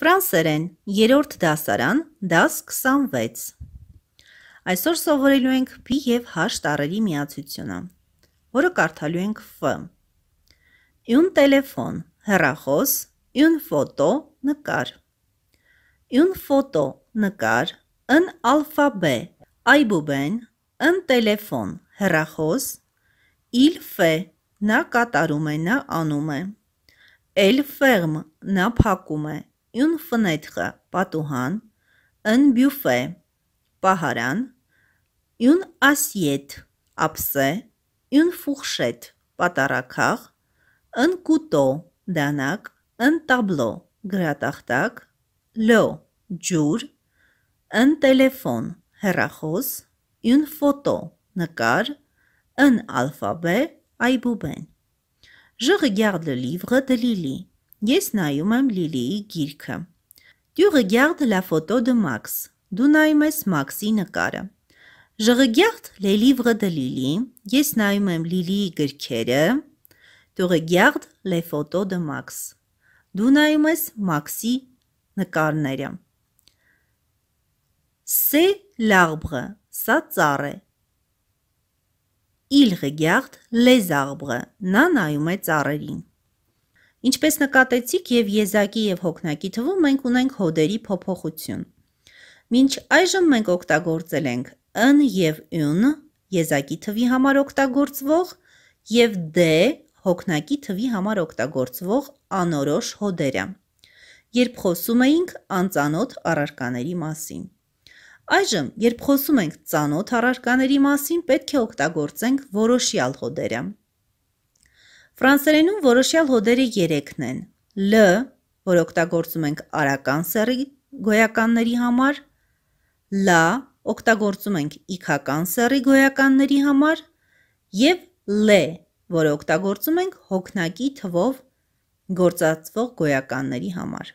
Ֆրանսերեն երրորդ դասարան դաս 26 Այսօր սովորելու ենք P եւ H տառերի միացությունը, որը կարդալու ենք F։ Յուն տելեֆոն, հեռախոս, յուն ֆոտո, նկար։ Յուն ֆոտո, նկար, ըն ալֆաբե, այբուբեն, ըն տելեֆոն, հեռախոս, իլ ֆե, նա կատարում է, նա անում է։ Էլ ֆերմ, նա փակում է, յուն ֆնեթխը պատուհան, ըն բյուֆե պահարան, յուն ասյետ ապսե, յուն ֆուխշետ պատարակախ, ըն կուտո դանակ, ըն տաբլո գրատախտակ, լո ջուր, ըն տելեֆոն հեռախոս, յուն ֆոտո նկար, ըն ալֆաբե այբուբեն։ Je regarde le livre de Lily. Ես նայում եմ Լիլիի գիրքը։ Դյուղգյաղդ լաֆոտո դը Մաքս։ Դու նայում ես Մաքսի նկարը։ Ժղգյաղդ լելիվը դը Լիլի։ Ես նայում եմ Լիլիի գրքերը։ Դյուղգյաղդ լեֆոտո դը Մաքս։ Դու նայում ես Մաքսի նկարները։ Սե լարբրը, սա ծառ է։ Իլ ռեգարդ լեզ արբրը, նա նայում է ծառերին։ Ինչպես նկատեցիք, եւ եզակի եւ հոգնակի թվում մենք ունենք հոդերի փոփոխություն։ Մինչ այժմ մենք օգտագործել ենք ն եւ յուն եզակի թվի համար օգտագործվող եւ դ դե, հոգնակի թվի համար օգտագործվող անորոշ հոդերը։ Երբ խոսում էինք անծանոթ առարկաների մասին, Այժմ, երբ խոսում ենք ծանոթ առարկաների մասին, պետք է օգտագործենք որոշյալ հոդերը։ Ֆրանսերենում որոշյալ հոդերը 3-ն են. Լ, որ օգտագործում ենք արական սեռի գոյականների համար, լա, օգտագործում ենք իքական սեռի գոյականների համար եւ լե, որը օգտագործում ենք հոգնակի թվով գործածվող գոյականների համար։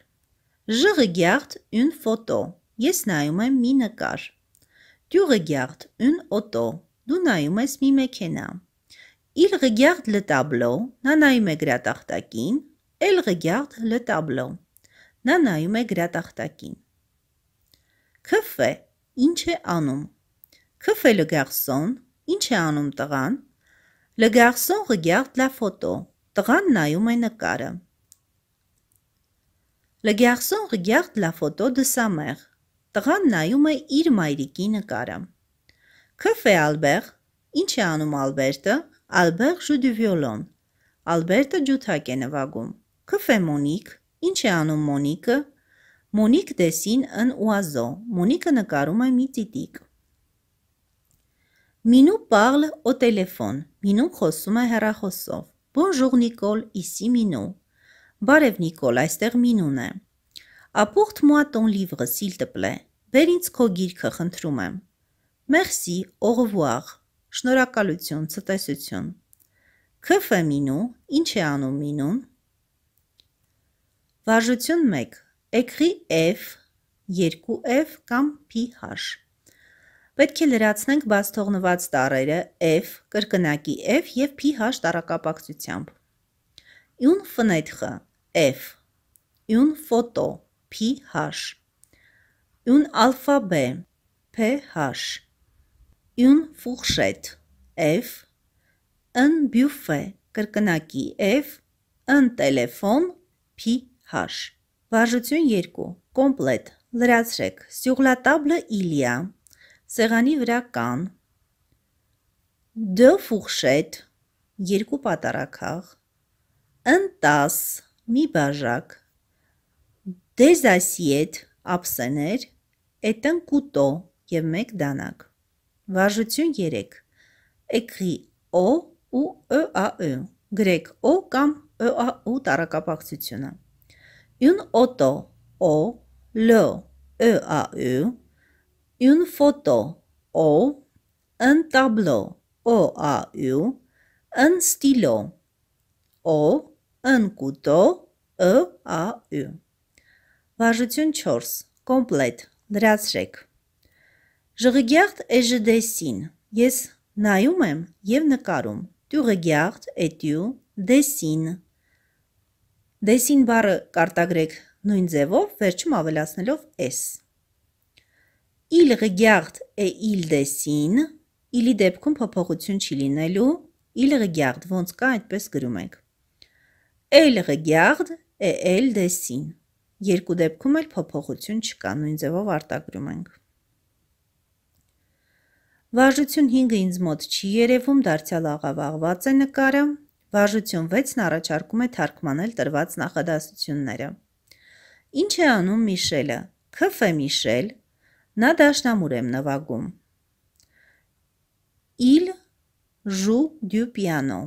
Ժղը գյաղթ ուն ֆոտո։ Ես նայում եմ մի նկար։ Տյուղը գյաղթ ուն օտո։ Դու նայում ես մի մեքենա։ Il regarde le tableau. Նա նայում է գրատախտակին. Elle regarde le tableau. Նա նայում է գրատախտակին։ Քֆե, ինչ է անում։ Քֆե le garçon, ինչ է անում տղան։ Le garçon regarde la photo. Տղան նայում է նկարը։ Le garçon regarde la photo de sa mère. Տղան նայում է իր մայրիկի նկարը։ Քֆե Ալբեր, ինչ է անում Ալբերտը։ Ալբեր ժուդի վիոլոն։ Ալբերտը ջութակ է նվագում։ Կֆե Մոնիկ, ինչ է անում Մոնիկը։ Մոնիկ դեսին ըն ուազո։ Մոնիկը նկարում է մի տիտիկ։ Մինու պարլ օ տելեֆոն։ Մինուն խոսում է հեռախոսով։ Բոնժուր Նիկոլ, իսի Մինու։ Բարև Նիկոլ, այստեղ Մինուն է։ Apporte-moi ton livre, s'il te plaît։ Բեր ինձ քո գիրքը, խնդրում եմ։ Merci, au revoir։ Շնորհակալություն, ցտեսություն։ ՔՖ մինու, ինչ է անում մինուն։ Վարժություն 1. Էկրի F, 2F կամ PH։ Պետք է լրացնենք բաց թողնված տառերը F, կրկնակի F եւ PH տառակապակցությամբ։ Յուն ֆնեթխը F, յուն ֆոտո PH, յուն ալֆաբե PH une fourchette F un buffet կրկնակի F un telefon PH Վարժություն 2 կոմպլետ լրացրեք sur la table il y a սեղանի վրա կան deux fourchettes երկու պատառաքաղ un tas մի բաժակ des assiettes ափսեներ, etn կուտո եւ մեկ դանակ։ Վարժություն 3. Էկրի O ու ԵԱԸ, գրեք O կամ ԵԱՈ տարակապակցությունը։ Une auto O, le ԵԱԸ, une photo O, un tableau OAU, un stylo O, un couteau ԵԱԸ։ Վարժություն 4. Կոմպլետ լրացրեք Ժղգյաղթ էժդեսին։ Ես նայում եմ եւ նկարում։ Տյուղգյաղթ էտյու դեսին։ Դեսին բառը կարտագրեք նույն ձևով, վերջում ավելացնելով s։ Իլ ռեգյարդ է իլ դեսին, իլի դեպքում փոփոխություն չի լինելու, իլ ռեգյարդ ոնց կա այդպես գրում ենք։ Էլ ռեգյարդ է էլ դեսին։ Երկու դեպքում էլ փոփոխություն չկա, նույն ձևով արտագրում ենք։ Վարժություն 5-ը ինձ մոտ չի երևում, դարձյալ աղավաղված է նկարը։ Վարժություն 6-ն առաջարկում է թարգմանել տրված նախադասությունները։ Ինչ է անում Միշելը։ Քֆ է Միշել։ Նա դաշնամուր եմ նվագում։ Իլ ժու դյու պիանո